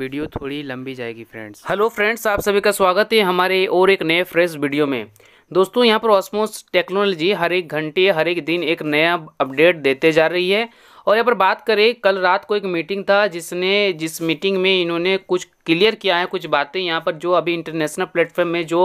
video थोड़ी लंबी जाएगी फ्रेंड्स हेलो फ्रेंड्स आप सभी का स्वागत है हमारे और एक नए फ्रेश वीडियो में दोस्तों यहाँ पर ऑस्मोस टेक्नोलॉजी हर एक घंटे हर एक दिन एक नया अपडेट देते जा रही है और यहाँ पर बात करें कल रात को एक मीटिंग था जिसने जिस मीटिंग में इन्होंने कुछ क्लियर किया है कुछ बातें यहाँ पर जो अभी इंटरनेशनल प्लेटफॉर्म में जो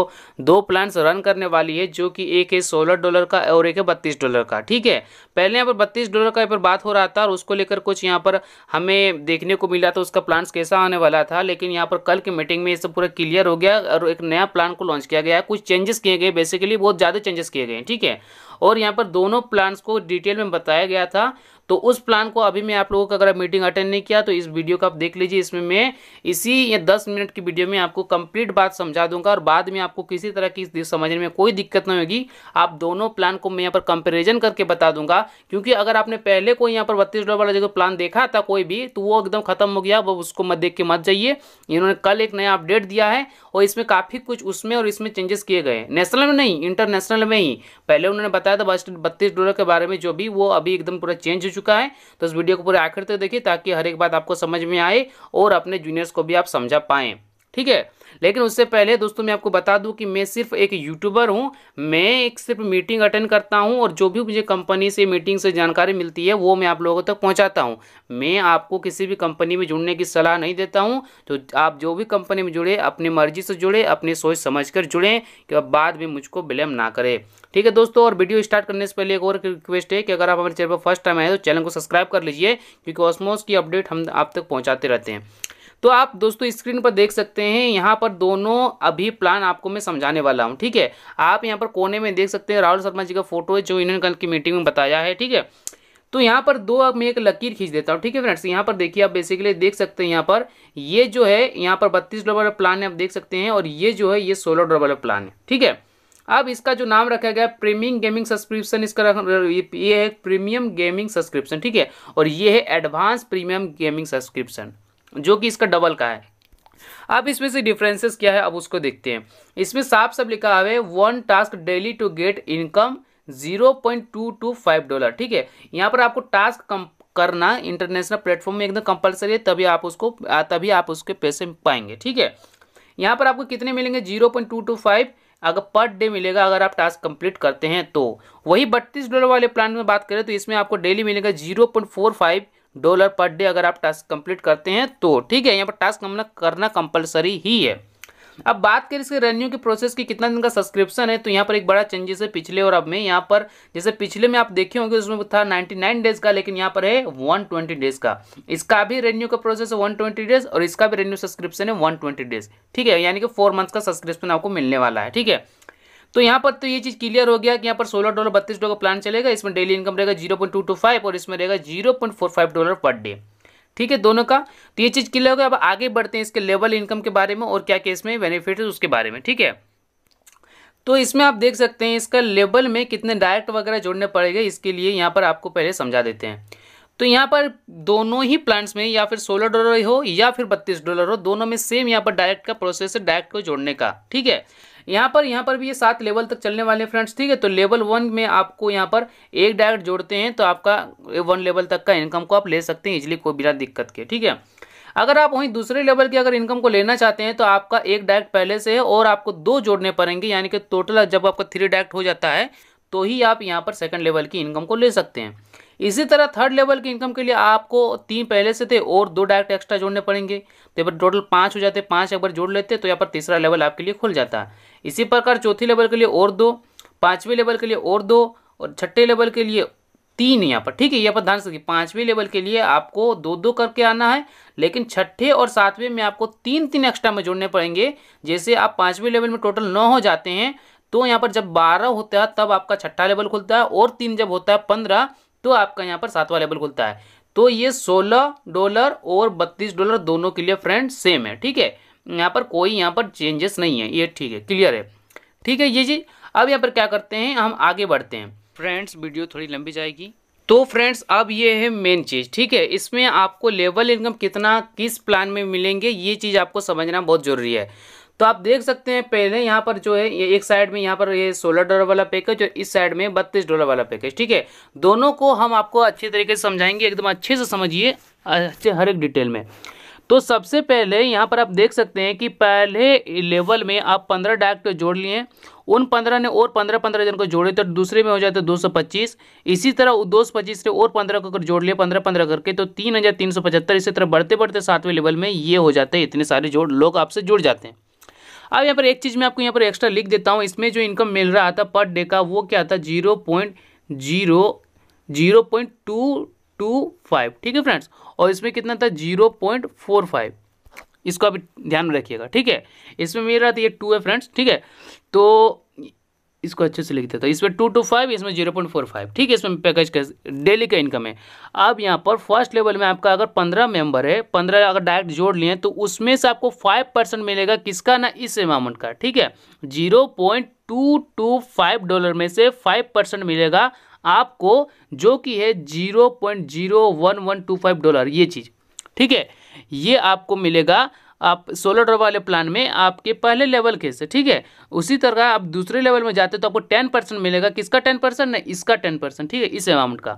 दो प्लान्स रन करने वाली है जो कि एक है सोलह डॉलर का और एक है बत्तीस डॉलर का ठीक है पहले यहाँ पर बत्तीस डॉलर का यहाँ पर बात हो रहा था और उसको लेकर कुछ यहाँ पर हमें देखने को मिला था तो उसका प्लान्स कैसा आने वाला था लेकिन यहाँ पर कल की मीटिंग में ये सब पूरा क्लियर हो गया और एक नया प्लान को लॉन्च किया गया है कुछ चेंजेस किए गए बेसिकली बहुत ज़्यादा चेंजेस किए गए ठीक है और यहाँ पर दोनों प्लान्स को डिटेल में बताया गया था तो उस प्लान को अभी मैं आप लोगों का अगर मीटिंग अटेंड नहीं किया तो इस वीडियो को आप देख लीजिए इसमें मैं इसी ये दस मिनट की वीडियो में आपको कंप्लीट बात समझा दूंगा और बाद में आपको किसी तरह की समझने में कोई दिक्कत नहीं होगी आप दोनों प्लान को मैं यहाँ पर कंपेरिजन करके बता दूंगा क्योंकि अगर आपने पहले कोई यहाँ पर बत्तीस डॉलर वाला जो प्लान देखा था कोई भी तो वो एकदम खत्म हो गया वो उसको मत देख के मत जाइए इन्होंने कल एक नया अपडेट दिया है और इसमें काफ़ी कुछ उसमें और इसमें चेंजेस किए गए नेशनल में नहीं इंटरनेशनल में ही पहले उन्होंने बताया था बत्तीस डॉलर के बारे में जो भी वो अभी एकदम पूरा चेंज चुका है तो इस वीडियो को पूरे आखिर तक देखिए ताकि हर एक बात आपको समझ में आए और अपने जूनियर्स को भी आप समझा पाएँ ठीक है लेकिन उससे पहले दोस्तों मैं आपको बता दूं कि मैं सिर्फ एक यूट्यूबर हूं मैं एक सिर्फ मीटिंग अटेंड करता हूं और जो भी मुझे कंपनी से मीटिंग से जानकारी मिलती है वो मैं आप लोगों तक पहुंचाता हूं मैं आपको किसी भी कंपनी में जुड़ने की सलाह नहीं देता हूँ तो आप जो भी कंपनी में जुड़े अपनी मर्जी से जुड़े अपनी सोच समझ कर जुड़ें कि अब बाद में मुझको ब्लेम ना करें ठीक है दोस्तों और वीडियो स्टार्ट करने से पहले एक और रिक्वेस्ट है कि अगर आप हमारे चैनल पर फर्स्ट टाइम आए तो चैनल को सब्सक्राइब कर लीजिए क्योंकि ऑस्मोस की अपडेट हम आप तक पहुँचाते रहते हैं तो आप दोस्तों स्क्रीन पर देख सकते हैं यहाँ पर दोनों अभी प्लान आपको मैं समझाने वाला हूँ ठीक है आप यहाँ पर कोने में देख सकते हैं राहुल शर्मा जी का फोटो है जो इन्होंने कल की मीटिंग में बताया है ठीक है तो यहाँ पर दो अब मैं एक लकीर खींच देता हूँ ठीक है फ्रेंड्स यहाँ पर देखिए आप बेसिकली देख सकते हैं यहाँ पर ये जो है यहाँ पर बत्तीस डॉलर प्लान है आप देख सकते हैं और ये जो है ये सोलह डॉलर प्लान है ठीक है अब इसका जो नाम रखा गया प्रीमियम गेमिंग सब्सक्रिप्शन इसका ये है प्रीमियम गेमिंग सब्सक्रिप्शन ठीक है और ये है एडवांस प्रीमियम गेमिंग सब्सक्रिप्शन जो कि इसका डबल का है अब इसमें से डिफरेंसेस क्या है अब उसको देखते हैं इसमें साफ सब लिखा हुआ है one task daily to get income zero point two two five dollar ठीक है यहाँ पर आपको टास्क करना इंटरनेशनल प्लेटफॉर्म में एकदम कंपलसरी है तभी आप उसको तभी आप उसके पैसे पाएंगे ठीक है यहाँ पर आपको कितने मिलेंगे zero point two two five अगर पर डे मिलेगा अगर आप टास्क कंप्लीट करते हैं तो वही बत्तीस डॉलर वाले प्लान में बात करें तो इसमें आपको डेली मिलेगा zero point four five dollar per day अगर आप टास्क कंप्लीट करते हैं तो ठीक है यहाँ पर टास्क हमने करना कंपलसरी ही है अब बात करें इसके रेन्यू के प्रोसेस की कितना दिन का सब्सक्रिप्शन है तो यहाँ पर एक बड़ा चेंजेस है पिछले और अब में यहाँ पर जैसे पिछले में आप देखे होंगे उसमें था 99 डेज का लेकिन यहाँ पर है 120 डेज का इसका भी रेन्यू का प्रोसेस है 120 डेज और इसका भी रेन्यू सब्सक्रिप्शन है 120 डेज ठीक है यानी कि फोर मंथ्स का सब्सक्रिप्शन आपको मिलने वाला है ठीक है तो यहाँ पर तो ये चीज़ क्लियर हो गया कि यहाँ पर सोलह डॉलर बत्तीस डॉलर का प्लान चलेगा इसमें डेली इनकम रहेगा zero point two two five और इसमें रहेगा zero point four five dollar per day ठीक है दोनों का तो ये चीज़ क्लियर हो गया अब आगे बढ़ते हैं इसके लेवल इनकम के बारे में और क्या क्या इसमें बेनिफिट है उसके बारे में ठीक है तो इसमें आप देख सकते हैं इसका लेवल में कितने डायरेक्ट वगैरह जोड़ने पड़ेंगे इसके लिए यहाँ पर आपको पहले समझा देते हैं तो यहाँ पर दोनों ही प्लांट्स में या फिर सोलह डॉलर हो या फिर बत्तीस डॉलर हो दोनों में सेम यहाँ पर डायरेक्ट का प्रोसेस है डायरेक्ट को जोड़ने का ठीक है यहाँ पर यहाँ पर भी ये सात लेवल तक चलने वाले फ्रेंड्स ठीक है तो लेवल वन में आपको यहाँ पर एक डायरेक्ट जोड़ते हैं तो आपका वन लेवल तक का इनकम को आप ले सकते हैं इजली कोई बिना दिक्कत के ठीक है अगर आप वहीं दूसरे लेवल की अगर इनकम को लेना चाहते हैं तो आपका एक डायरेक्ट पहले से है और आपको दो जोड़ने पड़ेंगे यानी कि टोटल जब आपका थ्री डायरेक्ट हो जाता है तो ही आप यहाँ पर सेकंड लेवल की इनकम को ले सकते हैं इसी तरह थर्ड लेवल की इनकम के लिए आपको तीन पहले से थे और दो डायरेक्ट एक्स्ट्रा जोड़ने पड़ेंगे तो यहाँ पर टोटल पाँच हो जाते पाँच एक बार जोड़ लेते तो यहाँ पर तीसरा लेवल आपके लिए खुल जाता इसी प्रकार चौथे लेवल के लिए और दो पाँचवें लेवल के लिए और दो और छठे लेवल के लिए तीन यहाँ पर ठीक है यहाँ पर ध्यान से पांचवें लेवल के लिए आपको दो दो करके आना है लेकिन छठे और सातवें में आपको तीन तीन एक्स्ट्रा में जोड़ने पड़ेंगे जैसे आप पांचवें लेवल में टोटल नौ हो जाते हैं तो यहाँ पर जब बारह होता है तब आपका छठा लेवल खुलता है और तीन जब होता है पंद्रह तो आपका यहाँ पर सातवा लेवल खुलता है तो ये सोलह डॉलर और बत्तीस डॉलर दोनों के लिए फ्रेंड सेम है ठीक है यहाँ पर कोई यहाँ पर चेंजेस नहीं है ये ठीक है क्लियर है ठीक है ये चीज़ अब यहाँ पर क्या करते हैं हम आगे बढ़ते हैं फ्रेंड्स वीडियो थोड़ी लंबी जाएगी तो फ्रेंड्स अब ये है मेन चीज़ ठीक है इसमें आपको लेवल इनकम कितना किस प्लान में मिलेंगे ये चीज़ आपको समझना बहुत ज़रूरी है तो आप देख सकते हैं पहले यहाँ पर जो है ये एक साइड में यहाँ पर ये सोलह डॉलर वाला पैकेज और इस साइड में बत्तीस डॉलर वाला पैकेज ठीक है दोनों को हम आपको अच्छे तरीके से समझाएंगे एकदम अच्छे से समझिए अच्छे हर एक डिटेल में तो सबसे पहले यहाँ पर आप देख सकते हैं कि पहले लेवल में आप पंद्रह डायरेक्ट तो जोड़ लिए उन पंद्रह ने और पंद्रह पंद्रह जन को जोड़े तो दूसरे में हो जाते दो सौ पच्चीस इसी तरह दो सौ पच्चीस ने और पंद्रह को अगर जोड़ लिए पंद्रह पंद्रह करके तो तीन हज़ार तीन सौ पचहत्तर इसी तरह बढ़ते बढ़ते सातवें लेवल में ये हो जाते हैं इतने सारे जोड़ लोग आपसे जुड़ जाते हैं अब यहाँ पर एक चीज़ मैं आपको यहाँ पर एक्स्ट्रा लिख देता हूँ इसमें जो इनकम मिल रहा था पर डे का वो क्या था zero point zero zero point two two five ठीक है फ्रेंड्स और इसमें कितना था जीरो पॉइंट फोर फाइव इसको आप ध्यान में रखिएगा ठीक है इसमें मेरा था ये टू है फ्रेंड्स ठीक है तो इसको अच्छे से लिख देता हूँ इसमें टू टू फाइव इसमें जीरो पॉइंट फोर फाइव ठीक है इसमें पैकेज का डेली का इनकम है अब यहाँ पर फर्स्ट लेवल में आपका अगर पंद्रह मेंबर है पंद्रह अगर डायरेक्ट जोड़ लिए तो उसमें से आपको फाइव परसेंट मिलेगा किसका ना इस अमाउंट का ठीक है zero point two two five dollar में से फाइव परसेंट मिलेगा आपको जो कि है zero point zero one one two five dollar ये चीज़ ठीक है ये आपको मिलेगा आप सोलह डॉलर वाले प्लान में आपके पहले लेवल के से ठीक है उसी तरह आप दूसरे लेवल में जाते तो आपको टेन परसेंट मिलेगा किसका टेन परसेंट ना इसका टेन परसेंट ठीक है इस अमाउंट का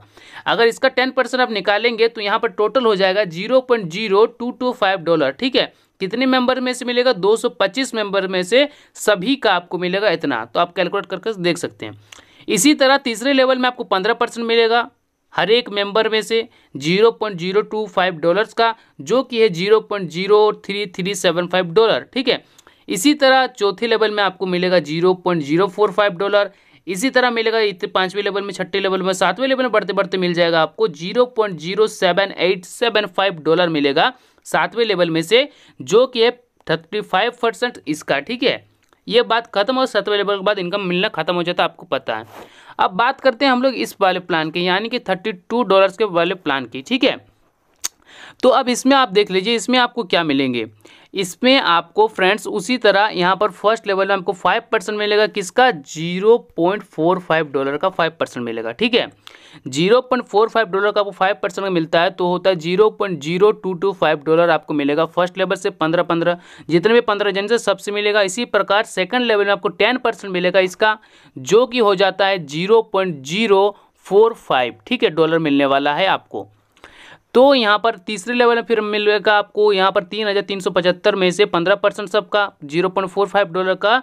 अगर इसका टेन परसेंट आप निकालेंगे तो यहाँ पर टोटल हो जाएगा zero point zero two two five dollar ठीक है कितने मेंबर में से मिलेगा 225 मेंबर में से सभी का आपको मिलेगा इतना तो आप कैलकुलेट करके देख सकते हैं इसी तरह तीसरे लेवल में आपको 15 परसेंट मिलेगा हर एक मेंबर में से 0.025 डॉलर्स का जो कि है 0.03375 डॉलर ठीक है इसी तरह चौथे लेवल में आपको मिलेगा 0.045 डॉलर इसी तरह मिलेगा इतने पांचवें लेवल में छठे लेवल में सातवें लेवल में बढ़ते बढ़ते मिल जाएगा आपको zero point zero seven eight seven five dollar मिलेगा सातवें लेवल में से जो कि है थर्टी फाइव परसेंट इसका ठीक है ये बात खत्म और सातवें लेवल के बाद इनकम मिलना खत्म हो जाता है आपको पता है अब बात करते हैं हम लोग इस वाले प्लान की यानी कि थर्टी टू डॉलर्स के वाले प्लान की ठीक है तो अब इसमें आप देख लीजिए इसमें आपको क्या मिलेंगे इसमें आपको फ्रेंड्स उसी तरह यहाँ पर फर्स्ट लेवल में आपको फाइव परसेंट मिलेगा किसका zero point four five dollar का फाइव परसेंट मिलेगा ठीक है zero point four five dollar का आपको फाइव परसेंट का मिलता है तो होता है zero point zero two two five dollar आपको मिलेगा फर्स्ट लेवल से पंद्रह पंद्रह जितने भी पंद्रह जन से सबसे मिलेगा इसी प्रकार सेकंड लेवल में आपको टेन परसेंट मिलेगा इसका जो कि हो जाता है zero point zero four five ठीक है डॉलर मिलने वाला है आपको तो यहाँ पर तीसरे लेवल में फिर मिलेगा आपको यहाँ पर तीन हज़ार तीन सौ पचहत्तर में से पंद्रह परसेंट सबका zero point four five dollar का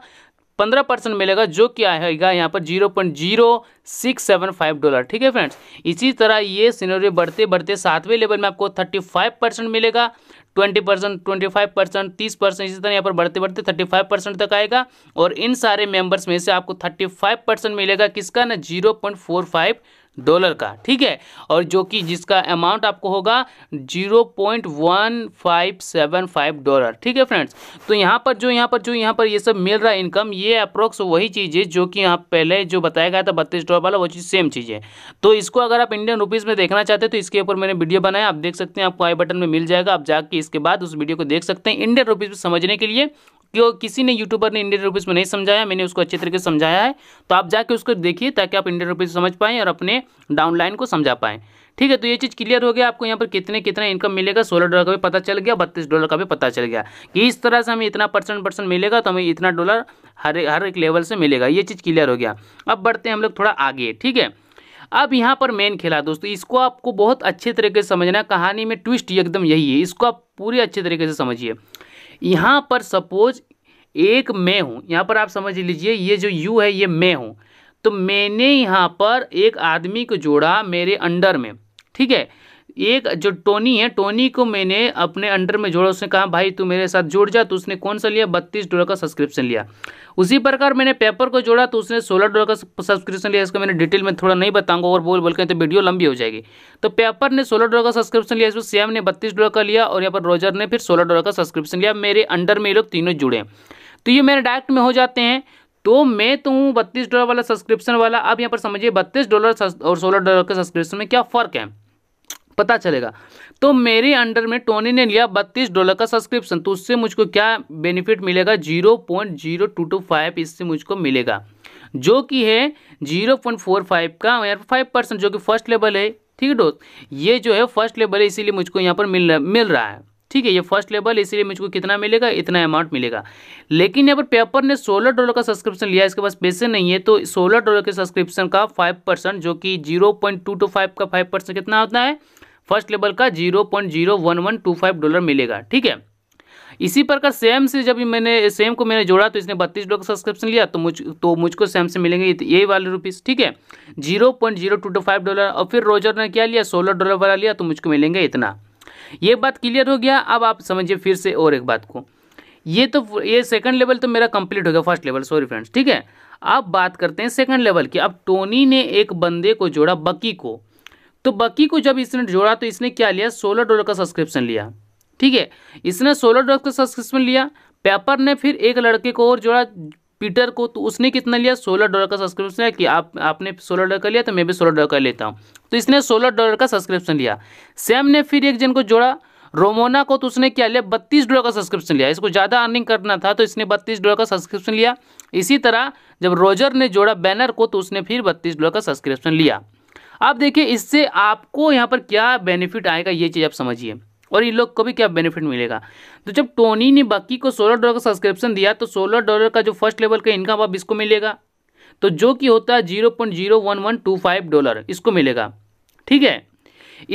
पंद्रह परसेंट मिलेगा जो कि आएगा यहाँ पर zero point zero six seven five dollar ठीक है फ्रेंड्स इसी तरह ये सीनरी बढ़ते बढ़ते सातवें लेवल में आपको थर्टी फाइव परसेंट मिलेगा twenty percent twenty five percent तीस परसेंट इसी तरह यहाँ पर बढ़ते बढ़ते थर्टी फाइव परसेंट तक आएगा और इन सारे मेंबर्स में से आपको थर्टी फाइव परसेंट मिलेगा किसका ना zero point four five dollar का ठीक है और जो कि जिसका अमाउंट आपको होगा zero point one five seven five dollar ठीक है फ्रेंड्स तो यहाँ पर जो यहाँ पर जो यहाँ पर ये यह सब मिल रहा है इनकम ये अप्रोक्स वही चीज़ है जो कि यहाँ पहले जो बताया गया था बत्तीस डॉलर वाला वो चीज़ सेम चीज़ है तो इसको अगर आप इंडियन रुपीज़ में देखना चाहते हैं तो इसके ऊपर मैंने वीडियो बनाया आप देख सकते हैं आपको आई बटन में मिल जाएगा आप जाके इसके बाद उस वीडियो को देख सकते हैं इंडियन रुपीज़ में समझने के लिए क्यों किसी ने यूट्यूबर ने इंडियन रुपीज़ में नहीं समझाया मैंने उसको अच्छे तरीके से समझाया है तो आप जाके उसको देखिए ताकि आप इंडियन रुपीज़ समझ पाएँ और अपने में डाउनलाइन को समझा पाएँ ठीक है तो ये चीज़ क्लियर हो गया आपको यहाँ पर कितने कितना इनकम मिलेगा सोलह डॉलर का भी पता चल गया बत्तीस डॉलर का भी पता चल गया कि इस तरह से हमें इतना परसेंट परसेंट मिलेगा तो हमें इतना डॉलर हर हर एक लेवल से मिलेगा ये चीज़ क्लियर हो गया अब बढ़ते हैं हम लोग थोड़ा आगे ठीक है अब यहाँ पर मेन खेला दोस्तों इसको आपको बहुत अच्छे तरीके से समझना कहानी में ट्विस्ट एकदम यही है इसको आप पूरी अच्छे तरीके से समझिए यहाँ पर सपोज एक मैं हूँ यहाँ पर आप समझ लीजिए ये जो यू है ये मैं हूँ तो मैंने यहाँ पर एक आदमी को जोड़ा मेरे अंडर में ठीक है एक जो टोनी है टोनी को मैंने अपने अंडर में जोड़ा उसने कहा भाई तू मेरे साथ जुड़ जा तो उसने कौन सा लिया बत्तीस डॉलर का सब्सक्रिप्शन लिया उसी प्रकार मैंने पेपर को जोड़ा तो उसने सोलह डॉलर का सब्सक्रिप्शन लिया इसका मैंने डिटेल में थोड़ा नहीं बताऊंगा और बोल बोल के तो वीडियो लंबी हो जाएगी तो पेपर ने सोलह डॉलर का सब्सक्रिप्शन लिया इसमें सेम ने बत्तीस डॉलर का लिया और यहाँ पर रोजर ने फिर सोलह डॉलर का सब्सक्रिप्शन लिया मेरे अंडर में ये लोग तीनों जुड़े तो ये मेरे डायरेक्ट में हो जाते हैं तो मैं तो हूँ बत्तीस डॉलर वाला सब्सक्रिप्शन वाला आप यहाँ पर समझिए बत्तीस डॉलर और सोलह डॉलर के सब्सक्रिप्शन में क्या फ़र्क है पता चलेगा तो मेरे अंडर में टोनी ने लिया बत्तीस डॉलर का सब्सक्रिप्शन तो उससे मुझको क्या बेनिफिट मिलेगा zero point zero two two five इससे मुझको मिलेगा जो कि है जीरो पॉइंट फोर फाइव का यहाँ पर फाइव परसेंट जो कि फर्स्ट लेवल है ठीक है दोस्त ये जो है फर्स्ट लेवल है इसीलिए मुझको यहाँ पर मिल मिल रहा है ठीक है ये फर्स्ट लेवल इसलिए मुझको कितना मिलेगा इतना अमाउंट मिलेगा लेकिन यहाँ पर पेपर ने सोलह डॉलर का सब्सक्रिप्शन लिया इसके पास पैसे नहीं है तो सोलह डॉलर के सब्सक्रिप्शन का फाइव परसेंट जो कि zero point two two five का फाइव परसेंट कितना होता है फर्स्ट लेवल का zero point zero one one two five dollar मिलेगा ठीक है इसी प्रकार सेम से जब मैंने सेम को मैंने जोड़ा तो इसने बत्तीस डॉलर का सब्सक्रिप्शन लिया तो मुझ तो मुझको सेम से मिलेंगे ये वाले रुपीस ठीक है zero point zero two two five dollar और फिर रोजर ने क्या लिया सोलह डॉलर वाला लिया तो मुझको मिलेंगे इतना ये बात क्लियर हो गया अब आप समझिए फिर से और एक बात को ये तो ये सेकंड लेवल तो मेरा कंप्लीट हो गया फर्स्ट लेवल सॉरी फ्रेंड्स ठीक है अब बात करते हैं सेकंड लेवल की अब टोनी ने एक बंदे को जोड़ा बकी को तो बकी को जब इसने जोड़ा तो इसने क्या लिया सोलह डॉलर का सब्सक्रिप्शन लिया ठीक है इसने सोलह डॉलर का सब्सक्रिप्शन लिया पेपर ने फिर एक लड़के को और जोड़ा पीटर को तो उसने कितना लिया सोलह डॉलर का सब्सक्रिप्शन लिया कि आप आपने सोलह डॉलर का लिया तो मैं भी सोलह डॉलर का लेता हूँ तो इसने सोलह डॉलर का सब्सक्रिप्शन लिया सैम ने फिर एक जन को जोड़ा रोमोना को तो उसने क्या लिया बत्तीस डॉलर का सब्सक्रिप्शन लिया इसको ज़्यादा अर्निंग करना था तो इसने बत्तीस डॉलर का सब्सक्रिप्शन लिया इसी तरह जब रोजर ने जोड़ा बैनर को तो उसने फिर बत्तीस डॉलर का सब्सक्रिप्शन लिया अब देखिए इससे आपको यहाँ पर क्या बेनिफिट आएगा ये चीज़ आप समझिए और इन लोग को भी क्या बेनिफिट मिलेगा तो जब टोनी ने बाकी को सोलह डॉलर का सब्सक्रिप्शन दिया तो सोलह डॉलर का जो फर्स्ट लेवल का इनकम अब इसको मिलेगा तो जो कि होता है zero point zero one one two five dollar इसको मिलेगा ठीक है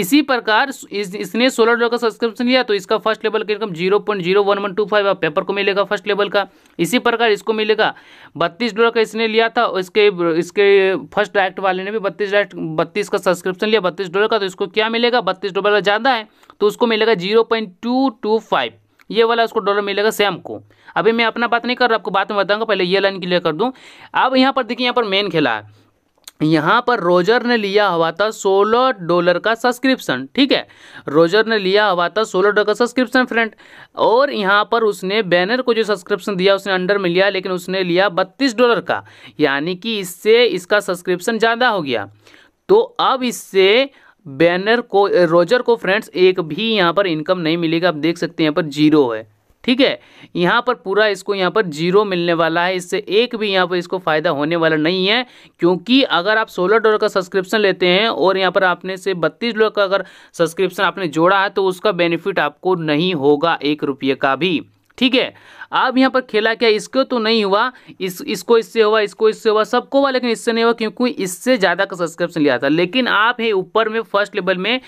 इसी प्रकार इस, इसने सोलह डॉलर का सब्सक्रिप्शन लिया तो इसका फर्स्ट लेवल का income zero point zero one one two five paper को मिलेगा फर्स्ट लेवल का इसी प्रकार इसको मिलेगा बत्तीस डॉलर का इसने लिया था इसके इसके फर्स्ट डायरेक्ट वाले ने भी बत्तीस डायरेक्ट बत्तीस का सब्सक्रिप्शन लिया बत्तीस डॉलर का तो इसको क्या मिलेगा बत्तीस डॉलर ज़्यादा है तो उसको मिलेगा zero point two two five ये वाला उसको डॉलर मिलेगा सेम को अभी मैं अपना बात नहीं कर रहा आपको बात में बताऊंगा पहले ये लाइन क्लियर कर दूं अब यहाँ पर देखिए यहाँ पर मेन खेला है यहाँ पर रोजर ने लिया हुआ था सोलह डॉलर का सब्सक्रिप्शन ठीक है रोजर ने लिया हुआ था सोलह डॉलर का सब्सक्रिप्शन फ्रेंड और यहाँ पर उसने बैनर को जो सब्सक्रिप्शन दिया उसने अंडर में लिया लेकिन उसने लिया बत्तीस डॉलर का यानी कि इससे इसका सब्सक्रिप्शन ज़्यादा हो गया तो अब इससे बैनर को रोजर को फ्रेंड्स एक भी यहाँ पर इनकम नहीं मिलेगा आप देख सकते हैं यहाँ पर जीरो है ठीक है यहाँ पर पूरा इसको यहाँ पर जीरो मिलने वाला है इससे एक भी यहाँ पर इसको फ़ायदा होने वाला नहीं है क्योंकि अगर आप सोलह डॉलर का सब्सक्रिप्शन लेते हैं और यहाँ पर आपने से बत्तीस डॉलर का अगर सब्सक्रिप्शन आपने जोड़ा है तो उसका बेनिफिट आपको नहीं होगा एक रुपये का भी ठीक है अब यहाँ पर खेला क्या इसको तो नहीं हुआ इस इसको इससे हुआ इसको इससे हुआ सबको हुआ लेकिन इससे नहीं हुआ क्योंकि इससे ज़्यादा का सब्सक्रिप्शन लिया था लेकिन आप है ऊपर में फर्स्ट लेवल में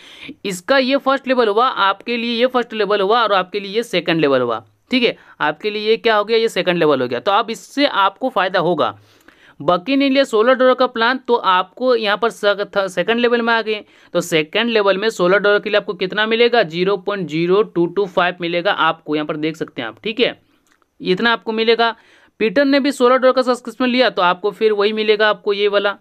इसका ये फर्स्ट लेवल हुआ आपके लिए ये फर्स्ट लेवल हुआ और आपके लिए ये सेकेंड लेवल हुआ ठीक है आपके लिए ये क्या हो गया ये सेकंड लेवल हो गया तो अब इससे आपको फ़ायदा होगा बकिन इंडिया लिया सोलह डॉलर का प्लान तो आपको यहाँ पर सेकंड लेवल में आ गए तो सेकंड लेवल में सोलह डॉलर के लिए आपको कितना मिलेगा zero point zero two two five मिलेगा आपको यहाँ पर देख सकते हैं आप ठीक है इतना आपको मिलेगा पीटर ने भी सोलह डॉलर का सब्सक्रिप्शन लिया तो आपको फिर वही मिलेगा आपको ये वाला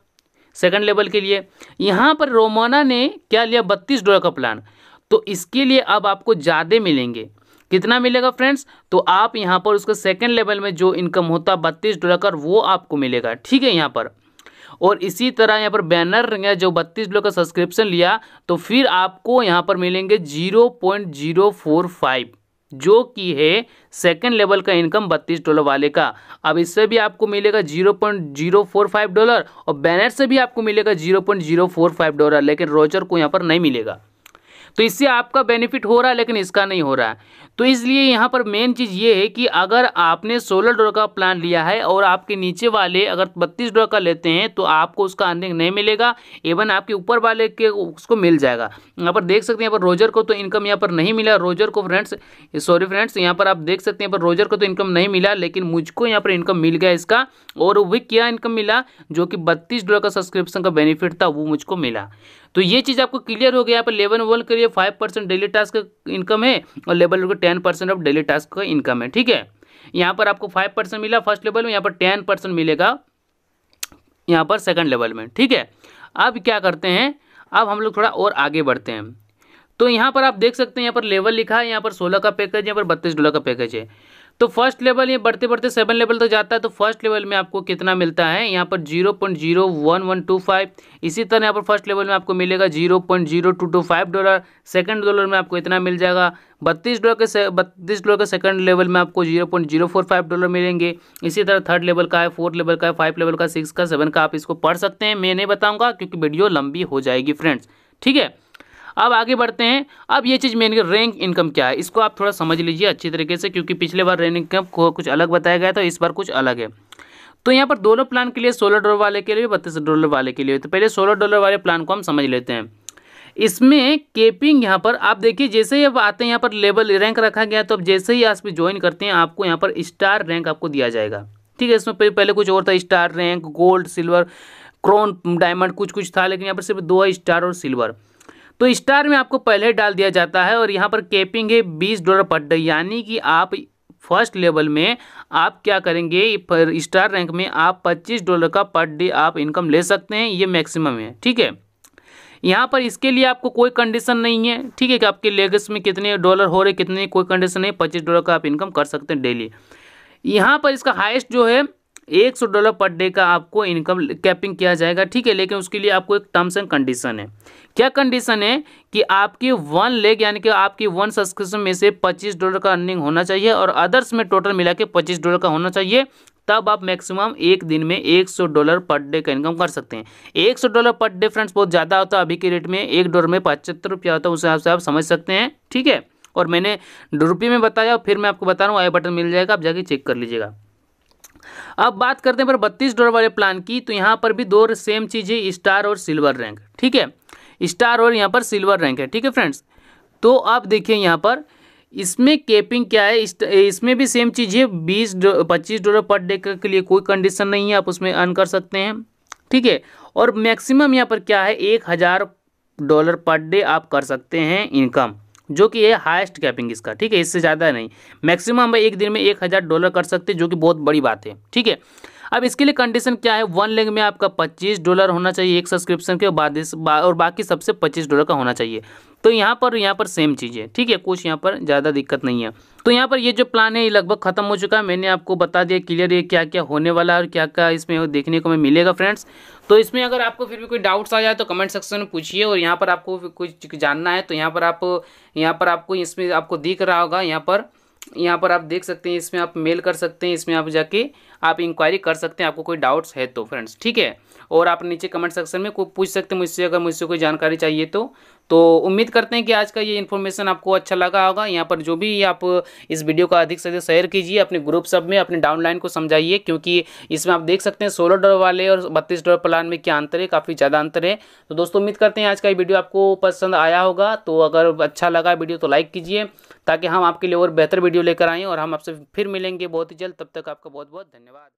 सेकंड लेवल के लिए यहाँ पर रोमाना ने क्या लिया बत्तीस डॉलर का प्लान तो इसके लिए अब आपको ज़्यादा मिलेंगे कितना मिलेगा फ्रेंड्स तो आप यहाँ पर उसके सेकेंड लेवल में जो इनकम होता है बत्तीस डॉलर का वो आपको मिलेगा ठीक है यहाँ पर और इसी तरह यहाँ पर बैनर या जो बत्तीस डॉलर का सब्सक्रिप्शन लिया तो फिर आपको यहाँ पर मिलेंगे zero point zero four five जो कि है सेकेंड लेवल का इनकम बत्तीस डॉलर वाले का अब इससे भी आपको मिलेगा zero point zero four five dollar और बैनर से भी आपको मिलेगा zero point zero four five dollar लेकिन रोजर को यहाँ पर नहीं मिलेगा तो इससे आपका बेनिफिट हो रहा है लेकिन इसका नहीं हो रहा है तो इसलिए यहाँ पर मेन चीज़ ये है कि अगर आपने सोलह डॉलर का प्लान लिया है और आपके नीचे वाले अगर बत्तीस डॉलर का लेते हैं तो आपको उसका अर्निंग नहीं मिलेगा एवन आपके ऊपर वाले के उसको मिल जाएगा यहाँ पर देख सकते हैं यहाँ पर रोजर को तो इनकम यहाँ पर नहीं मिला रोजर को फ्रेंड्स सॉरी फ्रेंड्स यहाँ पर आप देख सकते हैं पर रोजर को तो इनकम नहीं मिला लेकिन मुझको यहाँ पर इनकम मिल गया इसका और वह क्या इनकम मिला जो कि बत्तीस डॉलर का सब्सक्रिप्शन का बेनिफिट था वो मुझको मिला तो ये चीज़ आपको क्लियर हो गया यहाँ पर लेवल वन के लिए फाइव परसेंट डेली टास्क का इनकम है और level two ten percent of daily task का इनकम है ठीक है यहाँ पर आपको फाइव परसेंट मिला फर्स्ट लेवल में यहाँ पर टेन परसेंट मिलेगा यहाँ पर सेकंड लेवल में ठीक है अब क्या करते हैं अब हम लोग थोड़ा और आगे बढ़ते हैं तो यहाँ पर आप देख सकते हैं यहाँ पर लेवल लिखा है यहाँ पर सोलह का पैकेज यहाँ पर बत्तीस डॉलर का पैकेज है तो फर्स्ट लेवल ये बढ़ते बढ़ते सेवन लेवल तो जाता है तो फर्स्ट लेवल में आपको कितना मिलता है यहाँ पर zero point zero one one two five इसी तरह यहाँ पर फर्स्ट लेवल में आपको मिलेगा zero point zero two two five dollar second dollar में आपको इतना मिल जाएगा बत्तीस डॉलर के बत्तीस डॉलर के सेकंड लेवल में आपको zero point zero four five dollar मिलेंगे इसी तरह थर्ड लेवल का है फोर्थ लेवल का है फाइव लेवल का सिक्स का सेवन का आप इसको पढ़ सकते हैं मैं नहीं बताऊँगा क्योंकि वीडियो लंबी हो जाएगी फ्रेंड्स ठीक है अब आगे बढ़ते हैं अब ये चीज़ मेन रैंक इनकम क्या है इसको आप थोड़ा समझ लीजिए अच्छी तरीके से क्योंकि पिछले बार रैंक इनकम को कुछ अलग बताया गया था इस बार कुछ अलग है तो यहाँ पर दोनों प्लान के लिए सोलह डॉलर वाले के लिए बत्तीस डॉलर वाले के लिए तो पहले सोलह डॉलर वाले प्लान को हम समझ लेते हैं इसमें केपिंग यहाँ पर आप देखिए जैसे ही अब आते हैं यहाँ पर लेवल रैंक रखा गया तो अब जैसे ही आप ज्वाइन करते हैं आपको यहाँ पर स्टार रैंक आपको दिया जाएगा ठीक है इसमें पहले कुछ और था star rank gold silver crown diamond कुछ कुछ था लेकिन यहाँ पर सिर्फ दो है स्टार और सिल्वर तो स्टार में आपको पहले डाल दिया जाता है और यहाँ पर कैपिंग है बीस डॉलर पर डे यानी कि आप फर्स्ट लेवल में आप क्या करेंगे स्टार रैंक में आप 25 डॉलर का पर डे आप इनकम ले सकते हैं ये मैक्सिमम है ठीक है यहाँ पर इसके लिए आपको कोई कंडीशन नहीं है ठीक है कि आपके लेगस में कितने डॉलर हो रहे कितने कोई कंडीशन नहीं पच्चीस डॉलर का आप इनकम कर सकते हैं डेली यहाँ पर इसका हाइस्ट जो है एक सौ डॉलर पर डे का आपको इनकम कैपिंग किया जाएगा ठीक है लेकिन उसके लिए आपको एक टर्म्स एंड कंडीशन है क्या कंडीशन है कि आपकी वन लेग यानी कि आपकी वन सब्सक्रिप्शन में से पच्चीस डॉलर का अर्निंग होना चाहिए और अदर्स में टोटल मिला के पच्चीस डॉलर का होना चाहिए तब आप मैक्सिमम एक दिन में 100 डॉलर पर डे का इनकम कर सकते हैं 100 डॉलर पर डे फ्रेंड्स बहुत ज़्यादा होता है अभी के रेट में एक डॉलर में पचहत्तर रुपया होता है उस हिसाब से आप समझ सकते हैं ठीक है और मैंने रुपये में बताया फिर मैं आपको बता रहा हूँ आई बटन मिल जाएगा आप जाके चेक कर लीजिएगा अब बात करते हैं पर बत्तीस डॉलर वाले प्लान की तो यहाँ पर भी दो सेम चीज़ है स्टार और सिल्वर रैंक ठीक है स्टार और यहाँ पर सिल्वर रैंक है ठीक है फ्रेंड्स तो आप देखिए यहाँ पर इसमें कैपिंग क्या है इसमें भी सेम चीज़ है बीस पच्चीस डॉलर पर डे के लिए कोई कंडीशन नहीं है आप उसमें अर्न कर सकते हैं ठीक है और मैक्सिमम यहाँ पर क्या है एक हज़ार डॉलर पर डे आप कर सकते हैं इनकम जो कि है हाईएस्ट कैपिंग इसका ठीक है इससे ज़्यादा नहीं मैक्सिमम हम एक दिन में एक हज़ार डॉलर कर सकते हैं जो कि बहुत बड़ी बात है ठीक है अब इसके लिए कंडीशन क्या है वन लेंग में आपका पच्चीस डॉलर होना चाहिए एक सब्सक्रिप्शन के बाद और बाकी सबसे पच्चीस डॉलर का होना चाहिए तो यहाँ पर यहाँ पर सेम चीज़ है ठीक है कुछ यहाँ पर ज़्यादा दिक्कत नहीं है तो यहाँ पर ये जो प्लान है ये लगभग खत्म हो चुका है मैंने आपको बता दिया क्लियर ये क्या क्या होने वाला है और क्या क्या इसमें देखने को मिलेगा फ्रेंड्स तो इसमें अगर आपको फिर भी कोई डाउट्स आ जाए तो कमेंट सेक्शन में पूछिए और यहाँ पर आपको कुछ जानना है तो यहाँ पर आप यहाँ पर आपको इसमें आपको दिख रहा होगा यहाँ पर यहाँ पर आप देख सकते हैं इसमें आप मेल कर सकते हैं इसमें आप जाके आप इंक्वायरी कर सकते हैं आपको कोई डाउट्स है तो फ्रेंड्स ठीक है और आप नीचे कमेंट सेक्शन में कोई पूछ सकते हैं मुझसे अगर मुझसे कोई जानकारी चाहिए तो तो उम्मीद करते हैं कि आज का ये इन्फॉर्मेशन आपको अच्छा लगा होगा यहाँ पर जो भी आप इस वीडियो का अधिक से अधिक शेयर कीजिए अपने ग्रुप सब में अपने डाउनलाइन को समझाइए क्योंकि इसमें आप देख सकते हैं सोलह डॉलर वाले और बत्तीस डॉलर प्लान में क्या अंतर है काफ़ी ज़्यादा अंतर है तो दोस्तों उम्मीद करते हैं आज का ये वीडियो आपको पसंद आया होगा तो अगर अच्छा लगा वीडियो तो लाइक कीजिए ताकि हम आपके लिए और बेहतर वीडियो लेकर आएँ और हम आपसे फिर मिलेंगे बहुत ही जल्द तब तक आपका बहुत बहुत धन्यवाद